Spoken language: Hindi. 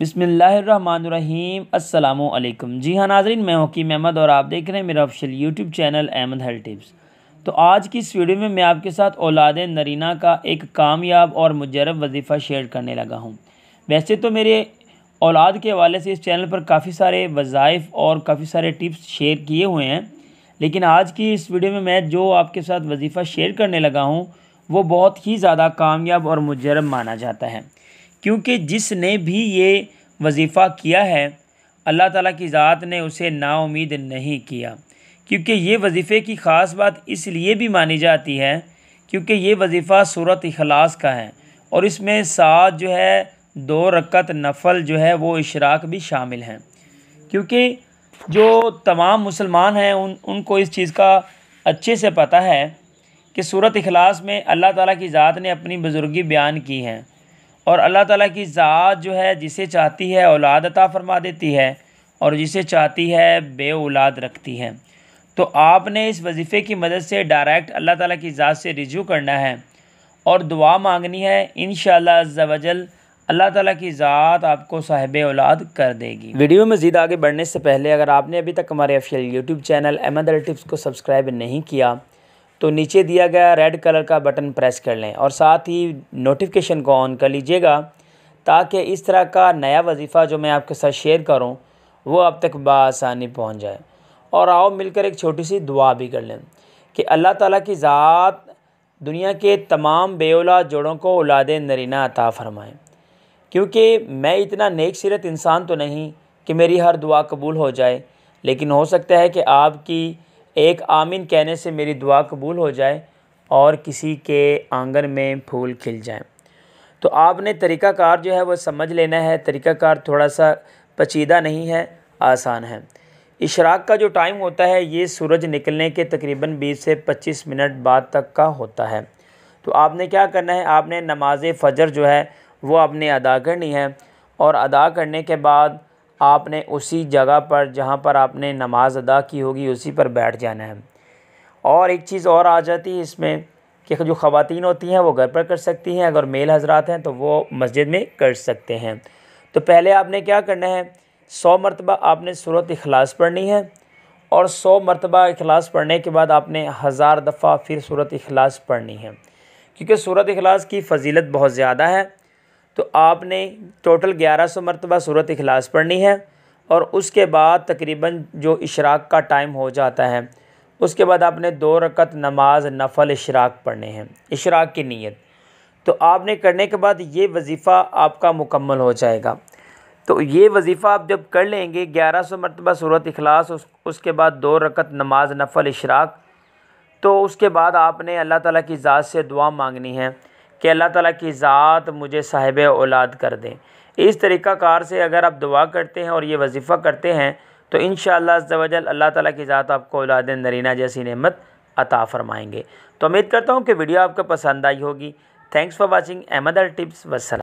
बिसमीम् अल्लाम जी हाँ नाजरीन मैं हकीम अहमद और आप देख रहे हैं मेरा official YouTube channel Ahmad health tips तो आज की इस वीडियो में मैं आपके साथ औलाद नरीना का एक कामयाब और मुजरब वजीफ़ा शेयर करने लगा हूँ वैसे तो मेरे औलाद के हवाले से इस चैनल पर काफ़ी सारे वज़ाइफ और काफ़ी सारे टिप्स शेयर किए हुए हैं लेकिन आज की इस वीडियो में मैं जो आपके साथ वजीफ़ा शेयर करने लगा हूँ वो बहुत ही ज़्यादा कामयाब और मुजरब माना जाता है क्योंकि जिसने भी ये वजीफ़ा किया है अल्लाह ताला की ज़ात ने उसे नाउमीद नहीं किया क्योंकि ये वजीफ़े की ख़ास बात इसलिए भी मानी जाती है क्योंकि ये वजीफ़ा सूरत अखलास का है और इसमें सात जो है दो रकत नफल जो है वो इशराक भी शामिल हैं क्योंकि जो तमाम मुसलमान हैं उन उनको इस चीज़ का अच्छे से पता है कि सूरत अखलास में अल्लाह ताला की ज़ात ने अपनी बुज़ुर्गी बयान की है और अल्लाह ताला की ज़ात जो है जिसे चाहती है औलाद अता फरमा देती है और जिसे चाहती है बे औलाद रखती है तो आपने इस वजीफ़े की मदद से डायरेक्ट अल्लाह ताला की ज़ात से रिजू करना है और दुआ मांगनी है इन शजल अल्लाह ताला की ज़ात आपको साहिब औलाद कर देगी वीडियो मज़ीद आगे बढ़ने से पहले अगर आपने अभी तक हमारे official YouTube channel Ahmad tips को सब्सक्राइब नहीं किया तो नीचे दिया गया रेड कलर का बटन प्रेस कर लें और साथ ही नोटिफिकेशन को ऑन कर लीजिएगा ताकि इस तरह का नया वजीफ़ा जो मैं आपके साथ शेयर करूँ वो अब तक बसानी पहुँच जाए और आओ मिलकर एक छोटी सी दुआ भी कर लें कि अल्लाह ताला की ज़ात दुनिया के तमाम बेउला जोड़ों को औलाद नरीना अता फ़रमाएँ क्योंकि मैं इतना नेक सीरत इंसान तो नहीं कि मेरी हर दुआ कबूल हो जाए लेकिन हो सकता है कि आपकी एक आमीन कहने से मेरी दुआ कबूल हो जाए और किसी के आंगन में फूल खिल जाए तो आपने तरीक़ाकार जो है वो समझ लेना है तरीक़ाकार थोड़ा सा पचीदा नहीं है आसान है इशराक का जो टाइम होता है ये सूरज निकलने के तकरीबन 20 से 25 मिनट बाद तक का होता है तो आपने क्या करना है आपने नमाज फ़जर जो है वो आपने अदा करनी है और अदा करने के बाद आपने उसी जगह पर जहाँ पर आपने नमाज़ अदा की होगी उसी पर बैठ जाना है और एक चीज़ और आ जाती है इसमें कि जो ख़वान होती हैं वो घर पर कर सकती हैं अगर मेल हजरात हैं तो वो मस्जिद में कर सकते हैं तो पहले आपने क्या करना है सौ मरतबा आपने सूरत अखलास पढ़नी है और सौ मरतबा अखलास पढ़ने के बाद आपने हज़ार दफ़ा फिर सूरत अखलास पढ़नी है क्योंकि सूरत अखलास की फजीलत बहुत ज़्यादा है तो आपने टोटल ग्यारह सौ मरतबा सूरत अखलास पढ़नी है और उसके बाद तकरीबन जो इशराक का टाइम हो जाता है उसके बाद आपने दो रकत नमाज नफल इशराक पढ़ने हैं इशराक की नीयत तो आपने करने के बाद ये वजीफ़ा आपका मुकम्मल हो जाएगा तो ये वजीफ़ा आप जब कर लेंगे ग्यारह सौ मरतबा सूरत अखलास उस, उसके बाद दो रकत नमाज नफल इशराक तो उसके बाद आपने अल्लाह ताला की ज़ात से दुआ मांगनी है कि अल्लाह ताला की ज़ात मुझे साहिब औलाद कर दें इस तरीक़ाकार से अगर आप दुआ करते हैं और ये वजीफ़ा करते हैं तो इन शजल अल्लाह ताला की ज़ात आपको औलाद नरीना जैसी नेमत अता फ़रमाएँगे तो उम्मीद करता हूँ कि वीडियो आपको पसंद आई होगी thanks for watching Ahmad tips वसलम